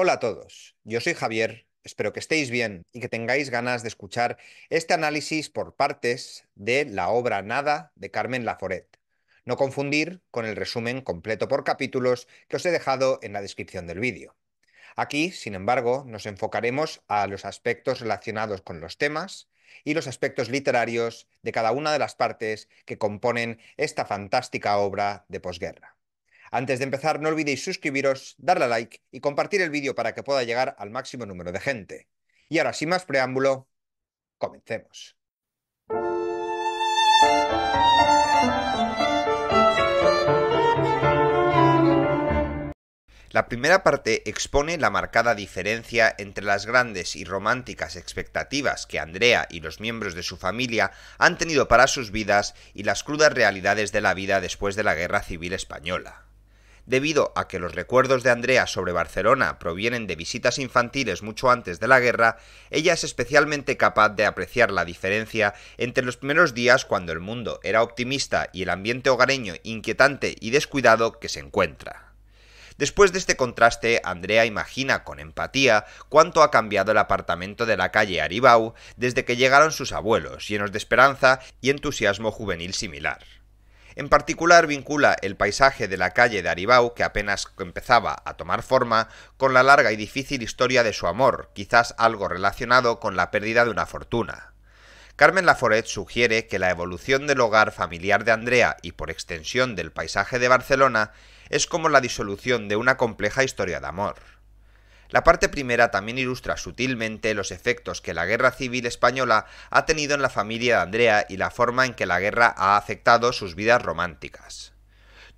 Hola a todos, yo soy Javier, espero que estéis bien y que tengáis ganas de escuchar este análisis por partes de la obra Nada de Carmen Laforet. No confundir con el resumen completo por capítulos que os he dejado en la descripción del vídeo. Aquí, sin embargo, nos enfocaremos a los aspectos relacionados con los temas y los aspectos literarios de cada una de las partes que componen esta fantástica obra de posguerra. Antes de empezar, no olvidéis suscribiros, darle a like y compartir el vídeo para que pueda llegar al máximo número de gente. Y ahora, sin más preámbulo, comencemos. La primera parte expone la marcada diferencia entre las grandes y románticas expectativas que Andrea y los miembros de su familia han tenido para sus vidas y las crudas realidades de la vida después de la Guerra Civil Española debido a que los recuerdos de Andrea sobre Barcelona provienen de visitas infantiles mucho antes de la guerra, ella es especialmente capaz de apreciar la diferencia entre los primeros días cuando el mundo era optimista y el ambiente hogareño inquietante y descuidado que se encuentra. Después de este contraste, Andrea imagina con empatía cuánto ha cambiado el apartamento de la calle Aribau desde que llegaron sus abuelos, llenos de esperanza y entusiasmo juvenil similar. En particular vincula el paisaje de la calle de Aribau, que apenas empezaba a tomar forma, con la larga y difícil historia de su amor, quizás algo relacionado con la pérdida de una fortuna. Carmen Laforet sugiere que la evolución del hogar familiar de Andrea y por extensión del paisaje de Barcelona es como la disolución de una compleja historia de amor. La parte primera también ilustra sutilmente los efectos que la guerra civil española ha tenido en la familia de Andrea y la forma en que la guerra ha afectado sus vidas románticas.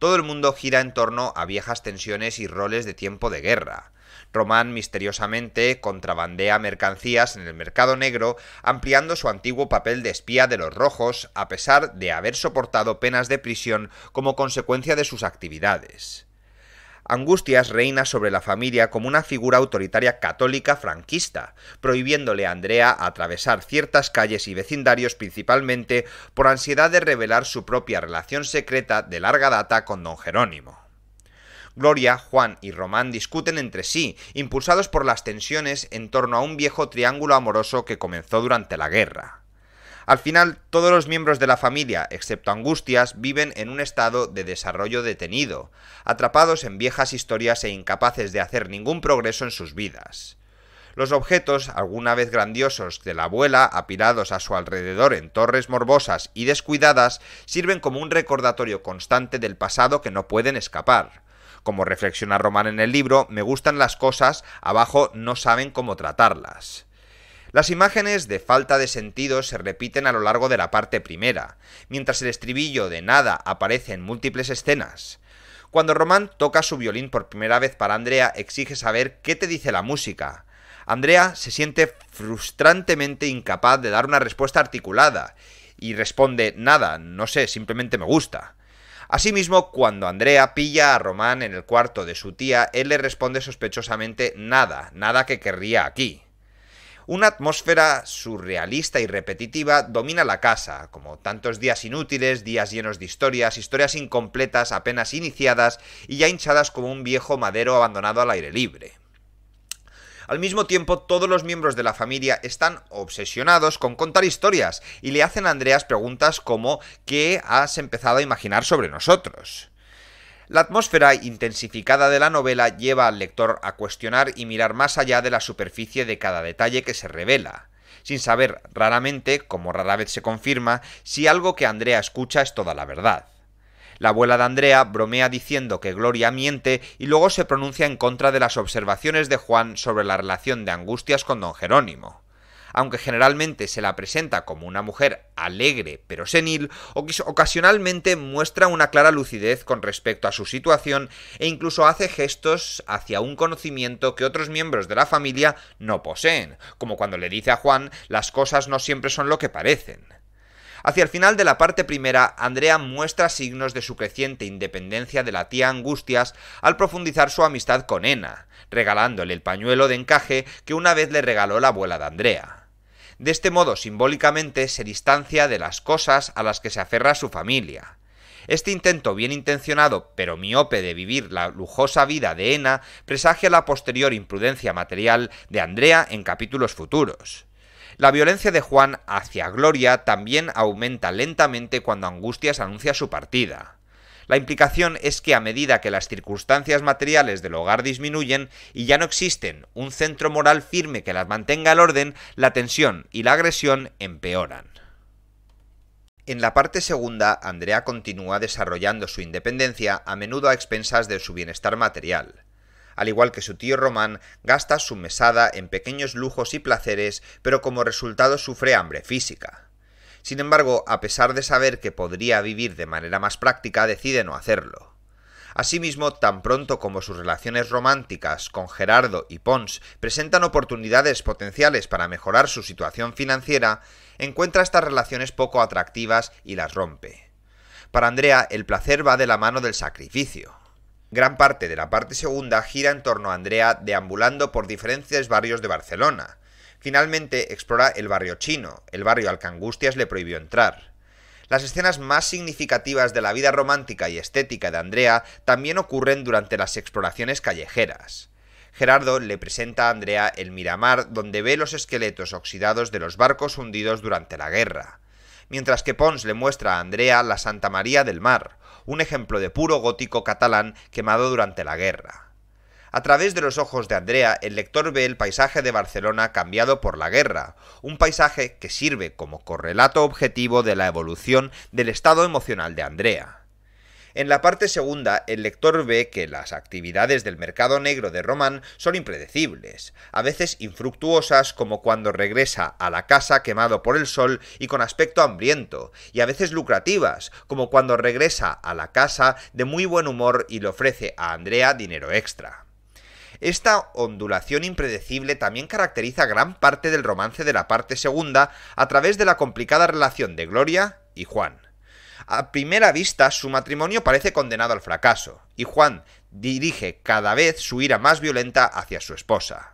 Todo el mundo gira en torno a viejas tensiones y roles de tiempo de guerra. Román misteriosamente contrabandea mercancías en el mercado negro, ampliando su antiguo papel de espía de los rojos, a pesar de haber soportado penas de prisión como consecuencia de sus actividades. Angustias reina sobre la familia como una figura autoritaria católica franquista, prohibiéndole a Andrea atravesar ciertas calles y vecindarios principalmente por ansiedad de revelar su propia relación secreta de larga data con don Jerónimo. Gloria, Juan y Román discuten entre sí, impulsados por las tensiones en torno a un viejo triángulo amoroso que comenzó durante la guerra. Al final, todos los miembros de la familia, excepto Angustias, viven en un estado de desarrollo detenido, atrapados en viejas historias e incapaces de hacer ningún progreso en sus vidas. Los objetos, alguna vez grandiosos, de la abuela, apilados a su alrededor en torres morbosas y descuidadas, sirven como un recordatorio constante del pasado que no pueden escapar. Como reflexiona Román en el libro, me gustan las cosas, abajo no saben cómo tratarlas. Las imágenes de falta de sentido se repiten a lo largo de la parte primera, mientras el estribillo de nada aparece en múltiples escenas. Cuando Román toca su violín por primera vez para Andrea, exige saber qué te dice la música. Andrea se siente frustrantemente incapaz de dar una respuesta articulada y responde nada, no sé, simplemente me gusta. Asimismo, cuando Andrea pilla a Román en el cuarto de su tía, él le responde sospechosamente nada, nada que querría aquí. Una atmósfera surrealista y repetitiva domina la casa, como tantos días inútiles, días llenos de historias, historias incompletas, apenas iniciadas y ya hinchadas como un viejo madero abandonado al aire libre. Al mismo tiempo, todos los miembros de la familia están obsesionados con contar historias y le hacen a Andreas preguntas como ¿qué has empezado a imaginar sobre nosotros? La atmósfera intensificada de la novela lleva al lector a cuestionar y mirar más allá de la superficie de cada detalle que se revela, sin saber raramente, como rara vez se confirma, si algo que Andrea escucha es toda la verdad. La abuela de Andrea bromea diciendo que Gloria miente y luego se pronuncia en contra de las observaciones de Juan sobre la relación de Angustias con don Jerónimo aunque generalmente se la presenta como una mujer alegre pero senil, ocasionalmente muestra una clara lucidez con respecto a su situación e incluso hace gestos hacia un conocimiento que otros miembros de la familia no poseen, como cuando le dice a Juan las cosas no siempre son lo que parecen. Hacia el final de la parte primera, Andrea muestra signos de su creciente independencia de la tía Angustias al profundizar su amistad con Ena, regalándole el pañuelo de encaje que una vez le regaló la abuela de Andrea. De este modo, simbólicamente, se distancia de las cosas a las que se aferra su familia. Este intento bien intencionado, pero miope de vivir la lujosa vida de Ena, presagia la posterior imprudencia material de Andrea en capítulos futuros. La violencia de Juan hacia Gloria también aumenta lentamente cuando Angustias anuncia su partida. La implicación es que a medida que las circunstancias materiales del hogar disminuyen y ya no existen un centro moral firme que las mantenga al orden, la tensión y la agresión empeoran. En la parte segunda, Andrea continúa desarrollando su independencia a menudo a expensas de su bienestar material. Al igual que su tío Román, gasta su mesada en pequeños lujos y placeres, pero como resultado sufre hambre física. Sin embargo, a pesar de saber que podría vivir de manera más práctica, decide no hacerlo. Asimismo, tan pronto como sus relaciones románticas con Gerardo y Pons presentan oportunidades potenciales para mejorar su situación financiera, encuentra estas relaciones poco atractivas y las rompe. Para Andrea, el placer va de la mano del sacrificio. Gran parte de la parte segunda gira en torno a Andrea deambulando por diferentes barrios de Barcelona, Finalmente explora el barrio chino, el barrio al que Angustias le prohibió entrar. Las escenas más significativas de la vida romántica y estética de Andrea también ocurren durante las exploraciones callejeras. Gerardo le presenta a Andrea el Miramar donde ve los esqueletos oxidados de los barcos hundidos durante la guerra, mientras que Pons le muestra a Andrea la Santa María del Mar, un ejemplo de puro gótico catalán quemado durante la guerra. A través de los ojos de Andrea, el lector ve el paisaje de Barcelona cambiado por la guerra, un paisaje que sirve como correlato objetivo de la evolución del estado emocional de Andrea. En la parte segunda, el lector ve que las actividades del mercado negro de Román son impredecibles, a veces infructuosas como cuando regresa a la casa quemado por el sol y con aspecto hambriento, y a veces lucrativas, como cuando regresa a la casa de muy buen humor y le ofrece a Andrea dinero extra. Esta ondulación impredecible también caracteriza gran parte del romance de la parte segunda a través de la complicada relación de Gloria y Juan. A primera vista, su matrimonio parece condenado al fracaso, y Juan dirige cada vez su ira más violenta hacia su esposa.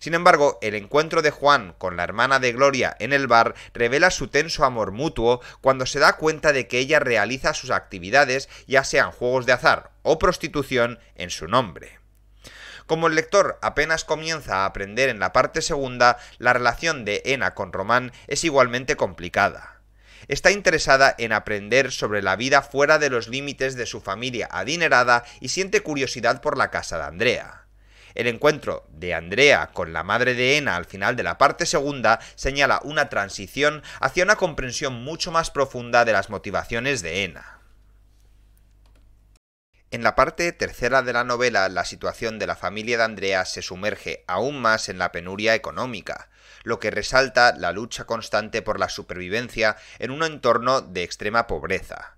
Sin embargo, el encuentro de Juan con la hermana de Gloria en el bar revela su tenso amor mutuo cuando se da cuenta de que ella realiza sus actividades, ya sean juegos de azar o prostitución, en su nombre. Como el lector apenas comienza a aprender en la parte segunda, la relación de Ena con Román es igualmente complicada está interesada en aprender sobre la vida fuera de los límites de su familia adinerada y siente curiosidad por la casa de Andrea. El encuentro de Andrea con la madre de Ena al final de la parte segunda señala una transición hacia una comprensión mucho más profunda de las motivaciones de Ena. En la parte tercera de la novela, la situación de la familia de Andrea se sumerge aún más en la penuria económica, lo que resalta la lucha constante por la supervivencia en un entorno de extrema pobreza.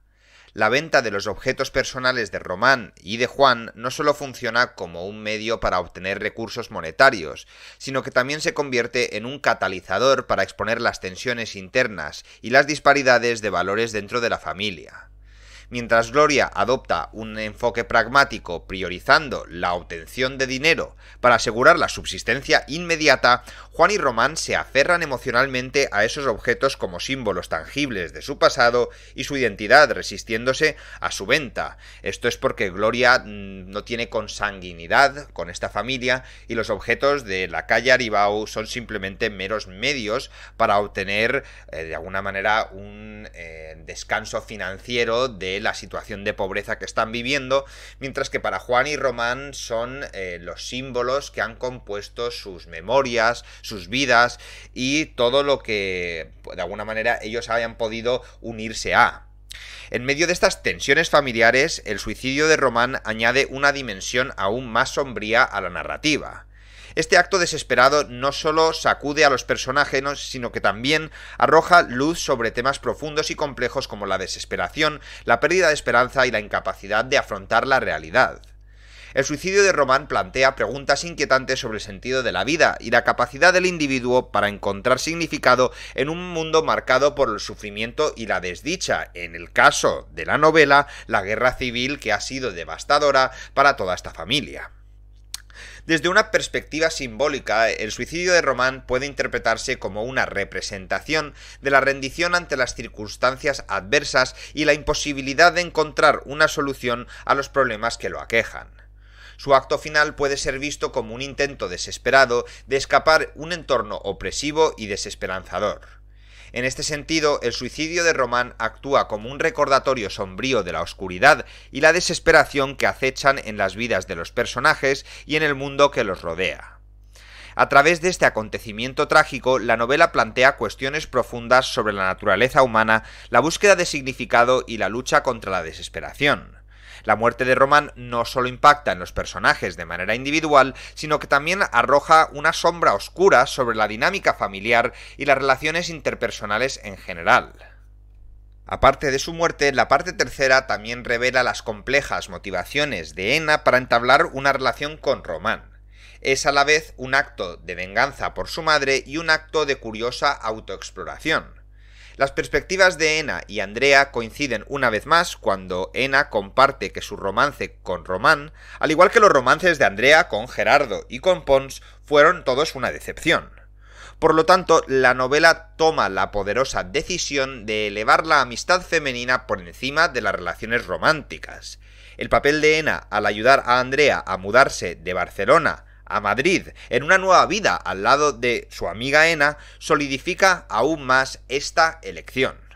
La venta de los objetos personales de Román y de Juan no solo funciona como un medio para obtener recursos monetarios, sino que también se convierte en un catalizador para exponer las tensiones internas y las disparidades de valores dentro de la familia. Mientras Gloria adopta un enfoque pragmático priorizando la obtención de dinero para asegurar la subsistencia inmediata, Juan y Román se aferran emocionalmente a esos objetos como símbolos tangibles de su pasado y su identidad, resistiéndose a su venta. Esto es porque Gloria mm, no tiene consanguinidad con esta familia y los objetos de la calle Aribau son simplemente meros medios para obtener eh, de alguna manera un eh, descanso financiero de la situación de pobreza que están viviendo, mientras que para Juan y Román son eh, los símbolos que han compuesto sus memorias, sus vidas y todo lo que pues, de alguna manera ellos hayan podido unirse a. En medio de estas tensiones familiares, el suicidio de Román añade una dimensión aún más sombría a la narrativa. Este acto desesperado no solo sacude a los personajes, sino que también arroja luz sobre temas profundos y complejos como la desesperación, la pérdida de esperanza y la incapacidad de afrontar la realidad. El suicidio de Román plantea preguntas inquietantes sobre el sentido de la vida y la capacidad del individuo para encontrar significado en un mundo marcado por el sufrimiento y la desdicha, en el caso de la novela, la guerra civil que ha sido devastadora para toda esta familia. Desde una perspectiva simbólica, el suicidio de Román puede interpretarse como una representación de la rendición ante las circunstancias adversas y la imposibilidad de encontrar una solución a los problemas que lo aquejan. Su acto final puede ser visto como un intento desesperado de escapar un entorno opresivo y desesperanzador. En este sentido, el suicidio de Román actúa como un recordatorio sombrío de la oscuridad y la desesperación que acechan en las vidas de los personajes y en el mundo que los rodea. A través de este acontecimiento trágico, la novela plantea cuestiones profundas sobre la naturaleza humana, la búsqueda de significado y la lucha contra la desesperación. La muerte de Román no solo impacta en los personajes de manera individual, sino que también arroja una sombra oscura sobre la dinámica familiar y las relaciones interpersonales en general. Aparte de su muerte, la parte tercera también revela las complejas motivaciones de Ena para entablar una relación con Román. Es a la vez un acto de venganza por su madre y un acto de curiosa autoexploración. Las perspectivas de Ena y Andrea coinciden una vez más cuando Ena comparte que su romance con Román, al igual que los romances de Andrea con Gerardo y con Pons, fueron todos una decepción. Por lo tanto, la novela toma la poderosa decisión de elevar la amistad femenina por encima de las relaciones románticas. El papel de Ena al ayudar a Andrea a mudarse de Barcelona a Madrid, en una nueva vida al lado de su amiga Ena, solidifica aún más esta elección.